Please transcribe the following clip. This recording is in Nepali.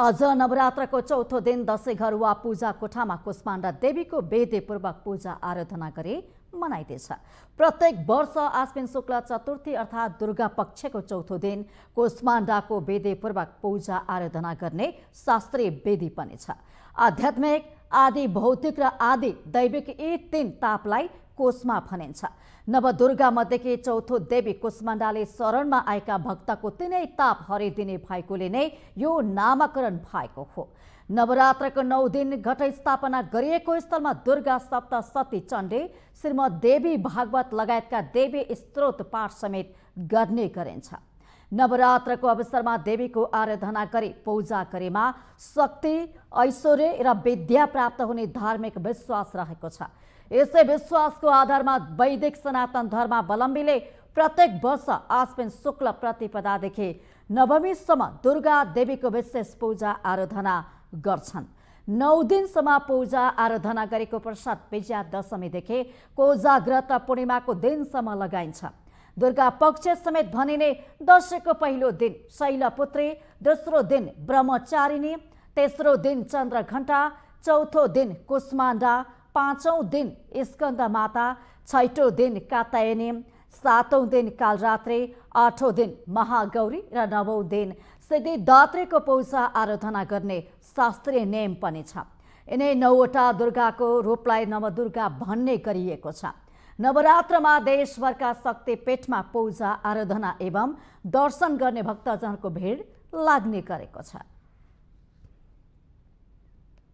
आज नवरात्रको चौथो दिन दसैँ घर वा पूजा कोठामा कुष्माण्डा देवीको वेदेपूर्वक पूजा आराधना गरे मनाइँदैछ प्रत्येक वर्ष आश्विन शुक्ल चतुर्थी अर्थात् दुर्गा पक्षको चौथो दिन कुष्माण्डाको वेदेपूर्वक पूजा आराधना गर्ने शास्त्रीय वेदी पनि छ आध्यात्मिक आदि भौतिक र आदि दैविक एक तीन तापलाई कोषमा भनिन्छ नवदुर्गा मध्येकी चौथो देवी कुष्मण्डाले शरणमा आएका भक्तको तिनै ताप हरिदिने भएकोले नै यो नामाकरण भएको हो नवरात्रको नौ दिन घट स्थापना गरिएको स्थलमा दुर्गा सप्त सती चण्डे देवी भागवत लगायतका देवी स्त्रोत पाठ समेत गर्ने गरिन्छ नवरात्रको अवसरमा देवीको आराधना गरी पूजा गरेमा शक्ति ऐश्वर्य र विद्या प्राप्त हुने धार्मिक विश्वास रहेको छ यसै विश्वासको आधारमा वैदिक सनातन धर्मावलम्बीले प्रत्येक वर्ष आश्विन शुक्ल प्रतिपदादेखि नवमीसम्म दुर्गा देवीको विशेष पूजा आराधना गर्छन् नौ दिनसम्म पूजा आराधना गरेको प्रसाद विजयादशमीदेखि दशमीदेखि कोजाग्रत पूर्णिमाको दिनसम्म लगाइन्छ दुर्गा पक्ष समेत भनिने दशैको पहिलो दिन शैलपुत्री दोस्रो दिन ब्रह्मचारिणी तेस्रो दिन चन्द्रघण्टा चौथो दिन कुष्माण्डा पाँचौँ दिन स्कन्द माता छैटौँ दिन कात्यायनी सातौँ दिन कालरात्री आठौँ दिन महागौरी र नवौँ दिन सिद्धिदात्रीको पूजा आराधना गर्ने शास्त्रीय नियम पनि छ यिनै नौवटा दुर्गाको रूपलाई नवदुर्गा भन्ने गरिएको छ नवरात्रमा देशभरका शक्तिपीठमा पूजा आराधना एवं दर्शन गर्ने भक्तजनको भिड लाग्ने गरेको छ